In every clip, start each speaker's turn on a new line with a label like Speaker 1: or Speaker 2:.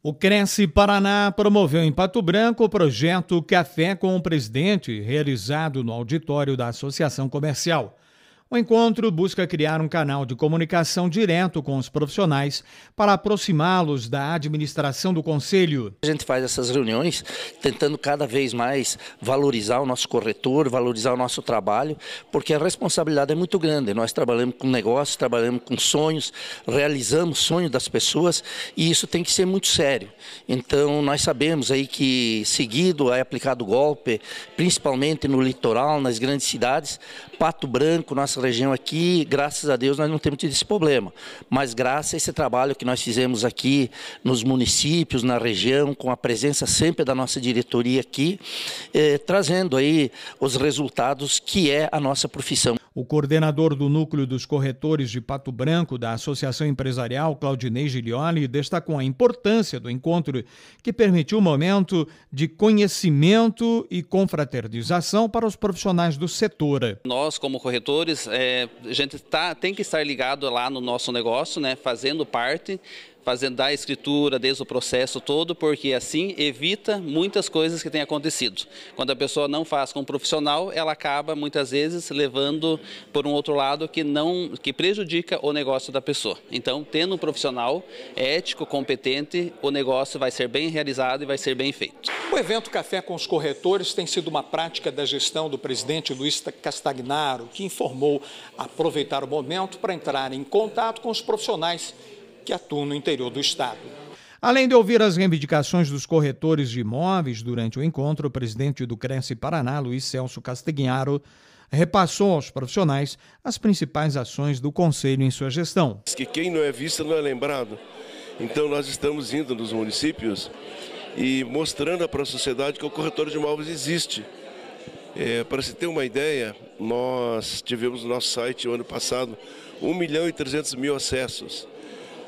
Speaker 1: O Cresce Paraná promoveu em Pato Branco o projeto Café com o Presidente, realizado no auditório da Associação Comercial. O encontro busca criar um canal de comunicação direto com os profissionais para aproximá-los da administração do Conselho. A
Speaker 2: gente faz essas reuniões tentando cada vez mais
Speaker 1: valorizar
Speaker 2: o nosso corretor, valorizar o nosso trabalho, porque a responsabilidade é muito grande. Nós trabalhamos com negócios, trabalhamos com sonhos, realizamos sonhos das pessoas e isso tem que ser muito sério. Então, nós sabemos aí que seguido é aplicado golpe, principalmente no litoral, nas grandes cidades. Pato Branco, nossa nossa região aqui, graças a Deus, nós não temos tido esse problema. Mas graças a esse trabalho que nós fizemos aqui nos municípios, na região, com a presença sempre da nossa diretoria aqui, eh, trazendo aí os resultados que é a nossa profissão.
Speaker 1: O coordenador do Núcleo dos Corretores de Pato Branco da Associação Empresarial, Claudinei Giglioli, destacou a importância do encontro que permitiu um momento de conhecimento e confraternização para os profissionais do setor.
Speaker 3: Nós, como corretores, é, a gente tá, tem que estar ligado lá no nosso negócio, né, fazendo parte, fazendo da escritura, desde o processo todo, porque assim evita muitas coisas que têm acontecido. Quando a pessoa não faz com um profissional, ela acaba muitas vezes levando por um outro lado que não que prejudica o negócio da pessoa. Então, tendo um profissional ético, competente, o
Speaker 1: negócio vai ser bem realizado e vai ser bem feito. O evento Café com os Corretores tem sido uma prática da gestão do presidente Luiz Castagnaro, que informou aproveitar o momento para entrar em contato com os profissionais que atuam no interior do Estado. Além de ouvir as reivindicações dos corretores de imóveis durante o encontro, o presidente do Cresce Paraná, Luiz Celso Castagnaro, repassou aos profissionais as principais ações do Conselho em sua gestão.
Speaker 4: Que quem não é visto não é lembrado. Então nós estamos indo nos municípios e mostrando para a sociedade que o corretor de imóveis existe. É, para se ter uma ideia, nós tivemos no nosso site o ano passado 1 milhão e 300 mil acessos.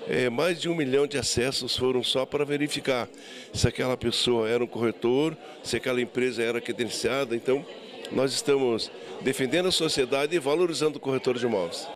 Speaker 4: É, mais de um milhão de acessos foram só para verificar se aquela pessoa era um corretor, se aquela empresa era credenciada. Então, nós estamos defendendo a sociedade e valorizando o corretor de imóveis.